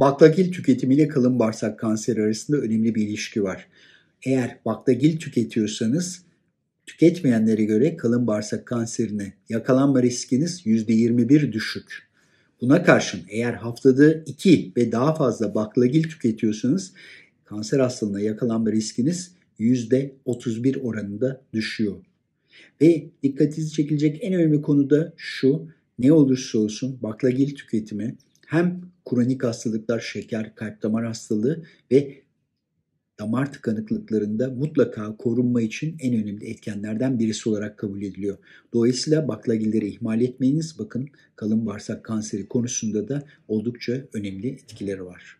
Baklagil tüketimiyle kalın bağırsak kanseri arasında önemli bir ilişki var. Eğer baklagil tüketiyorsanız tüketmeyenlere göre kalın bağırsak kanserine yakalanma riskiniz %21 düşük. Buna karşın eğer haftada 2 ve daha fazla baklagil tüketiyorsanız kanser hastalığına yakalanma riskiniz %31 oranında düşüyor. Ve dikkatinizi çekilecek en önemli konu da şu, ne olursa olsun baklagil tüketimi hem kronik hastalıklar, şeker, kalp damar hastalığı ve damar tıkanıklıklarında mutlaka korunma için en önemli etkenlerden birisi olarak kabul ediliyor. Dolayısıyla baklagilleri ihmal etmeyiniz. Bakın kalın bağırsak kanseri konusunda da oldukça önemli etkileri var.